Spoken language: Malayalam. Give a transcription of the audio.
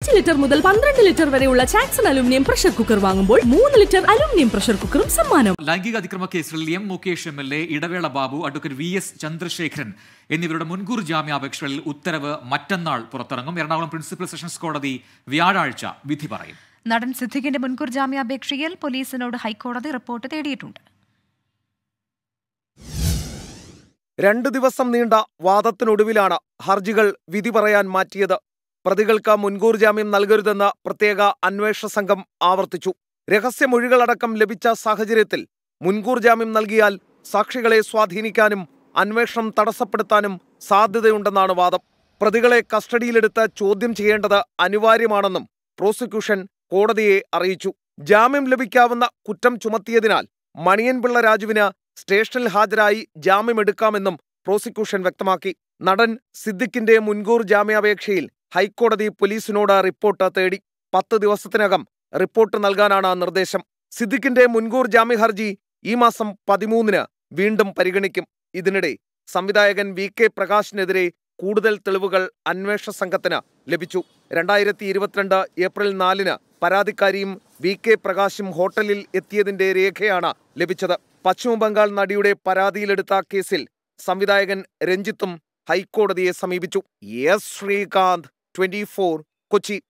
അഞ്ച് ലിറ്റർ മുതൽ പന്ത്രണ്ട് ലിറ്റർ വരെയുള്ള ചാക്സൺ അലുമിനിയം പ്രഷർ കുക്കർ വാങ്ങുമ്പോൾ മൂന്ന് ലിറ്റർ അലുമിനിയം പ്രഷർ കുക്കറും സമ്മാനം ലൈംഗിക അതിക്രമ കേസിൽ M Mukesh M L A Idavela Babu advocate V S Chandrasekharan എന്നിവരുടെ മുൻകൂർ ജാമ്യാപേക്ഷകളിൽ ഉത്തരവ് മറ്റന്നാൾ പുറത്തിറങ്ങും എറണാകുളം പ്രിൻസിപ്പൽ സെഷൻസ് കോടതി വ്യാഴാഴ്ച വിധി പറയും നടൻ സിദ്ദിഖിന്റെ മുൻകൂർ ജാമ്യാപേക്ഷയിൽ പോലീസിനോട് ഹൈക്കോടതി റിപ്പോർട്ട് തേടിയിട്ടുണ്ട് രണ്ട് ദിവസം നീണ്ട വാദത്തിനൊടുവിലാണ് ഹർജികൾ വിധി പറയാൻ മാറ്റിയത് പ്രതികൾക്ക് മുൻകൂർ ജാമ്യം നൽകരുതെന്ന് പ്രത്യേക അന്വേഷണ സംഘം ആവർത്തിച്ചു രഹസ്യമൊഴികളടക്കം ലഭിച്ച സാഹചര്യത്തിൽ മുൻകൂർ ജാമ്യം നൽകിയാൽ സാക്ഷികളെ സ്വാധീനിക്കാനും അന്വേഷണം തടസ്സപ്പെടുത്താനും സാധ്യതയുണ്ടെന്നാണ് വാദം പ്രതികളെ കസ്റ്റഡിയിലെടുത്ത് ചോദ്യം ചെയ്യേണ്ടത് അനിവാര്യമാണെന്നും പ്രോസിക്യൂഷൻ കോടതിയെ അറിയിച്ചു ജാമ്യം ലഭിക്കാവുന്ന കുറ്റം ചുമത്തിയതിനാൽ മണിയൻപിള്ള രാജുവിന് സ്റ്റേഷനിൽ ഹാജരായി ജാമ്യമെടുക്കാമെന്നും പ്രോസിക്യൂഷൻ വ്യക്തമാക്കി നടൻ സിദ്ദിഖിന്റെ മുൻകൂർ ജാമ്യാപേക്ഷയിൽ ഹൈക്കോടതി പോലീസിനോട് റിപ്പോർട്ട് തേടി പത്ത് ദിവസത്തിനകം റിപ്പോർട്ട് നൽകാനാണ് നിർദ്ദേശം സിദ്ദിഖിന്റെ മുൻകൂർ ജാമ്യ ഹർജി ഈ മാസം പതിമൂന്നിന് വീണ്ടും പരിഗണിക്കും ഇതിനിടെ സംവിധായകൻ വി കെ പ്രകാശിനെതിരെ കൂടുതൽ തെളിവുകൾ അന്വേഷണ സംഘത്തിന് ലഭിച്ചു രണ്ടായിരത്തി ഇരുപത്തിരണ്ട് ഏപ്രിൽ നാലിന് പരാതിക്കാരിയും വി കെ പ്രകാശും ഹോട്ടലിൽ എത്തിയതിന്റെ രേഖയാണ് ലഭിച്ചത് പശ്ചിമബംഗാൾ നടിയുടെ പരാതിയിലെടുത്ത കേസിൽ സംവിധായകൻ രഞ്ജിത്തും ഹൈക്കോടതിയെ സമീപിച്ചു എസ് ശ്രീകാന്ത് 24, Kochi.